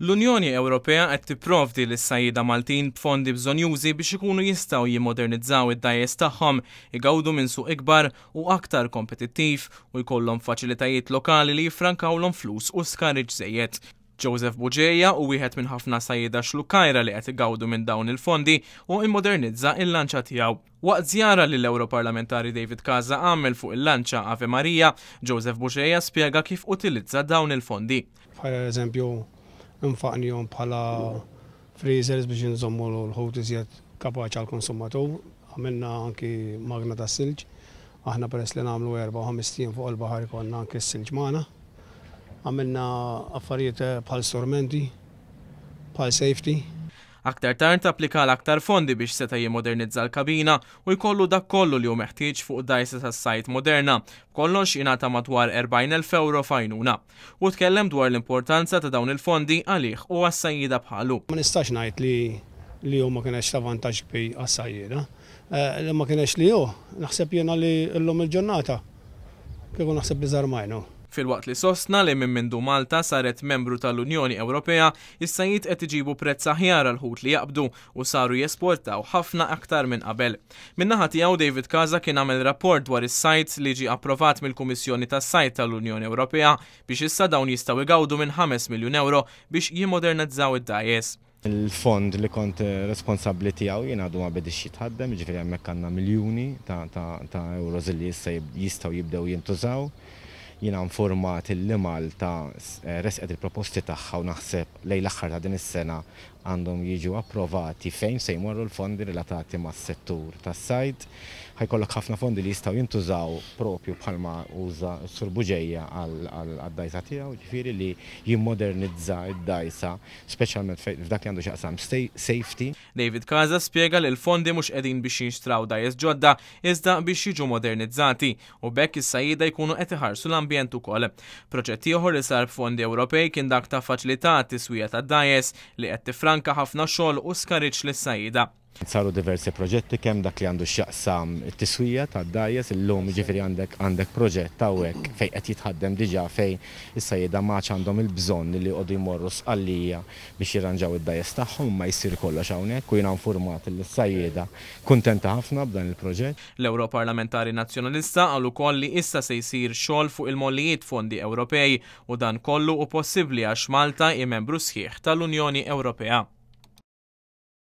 L-Unjoni Ewropea qed tipprovdi lis sajjida Maltin b'fondi bżonjużi biex ikunu jistgħu jimmodernizzaw id-dajes tagħhom, igawdu minn suq ikbar u aktar kompetittiv u jkollhom faċilitajiet lokali li jiffrankawlhom flus u skarriġ żejjed. Joseph Buġeja u wieħed minn ħafna sajjida xlukajra li qed igawdu minn dawn il-fondi u immodernizza il-lanċa tiegħu. Waqt zjara li l-Europarlamentari David Kaza għamel fuq il-lanċa Ave Marija, Joseph Buxeja spiega kif utilizza dawn il-fondi. Per eżempju, infaqni jom bħala freezers biex nżommu l-ħut iżjed kapaċi għal-konsumatur. Għamilna anki magna ta' silġ. Aħna peress li namlu erba' 5 fuq il-bahar konna anki silġ maħna. Għamilna affarijiet eh, bħal-sormenti, bħal-safety, Aktar tard applika l-aktar fondi biex seta jimodernizza l-kabina u jkollu dak kollu li hu meħtieġ fuq dajsa tas-sajt moderna. Kollox jingħata madwar 40,000 euro fajnuna. U tkellem dwar l-importanza ta' dawn il-fondi għalih u għas-sajjida bħalu. Ma nistax ngħid li li hu ma kienx ta' vantaġġ bi għas-sajjida. Eh, ma kienx li hu, naħseb jiena li llum il-ġurnata. Kieku naħseb biżar majnu. Fil-waqt li sostna li minn mindu Malta saret membru tal-Unjoni Ewropea, is-sajid qed iġibu prezz aħjar għal ħut li jaqbdu u saru jesportaw ħafna aktar minn qabel. Minnaħa tiegħu David Kaza kien għamel rapport dwar is-sajt li ġi approvat mill-Kummissjoni tas-Sajt tal-Unjoni Ewropea biex issa dawn jistgħu igawdu minn 5 miljun euro biex jimmodernizzaw id-dajes. Il-fond li kont eh, responsabli tijaw jina għadu ma bedix jitħaddem, ġifri għemmek għanna miljoni ta', ta, ta li jistaw jibdew jintużaw jina informat il limal ta' eh, resqed il-proposti tagħha u naħseb lej l-axħar ta' din is-sena għandhom jiġu approvati fejn se jmorru l-fondi relatati mas settur tas-sajd. Ħajkollok ħafna fondi li jistgħu jintużaw propju bħalma uża sur buġejja għad-dajsa tiegħu, ġifieri li jimmodernizza id-dajsa, speċjalment f'dak li għandu x'aqsam safety. David Kaza spjega li l-fondi mhux qegħdin biex jinxtraw dajes ġodda iżda biex jiġu modernizzati u bekk is-sajjida jkunu qed iħarsu l-ambjent ukoll. Proġett ieħor li sar fondi Ewropej kien dak ta' faċilità tiswija tad dajes li qed tifranka anka ħafna xogħol u skariċ lis sajda Saru diversi proġetti kemm dak li għandu x'jaqsam it-tiswija tad-dajes illum ġifieri għandek għandek proġett hawnhekk fejn qed jitħaddem diġà fejn is-sajjeda maċ għandhom il-bżonn li jqogħdu jmorru sqallija biex jirranġaw id-dajes tagħhom ma jsir kollox hawnhekk u għan format li sajjeda kuntenta ħafna b'dan il-proġett. L-Ewroparlamentari Nazzjonalista għal ukoll li issa se jsir xogħol fuq il-mollijiet fondi Ewropej u dan kollu u possibbli għax Malta i membru sħiħ tal-Unjoni Ewropea.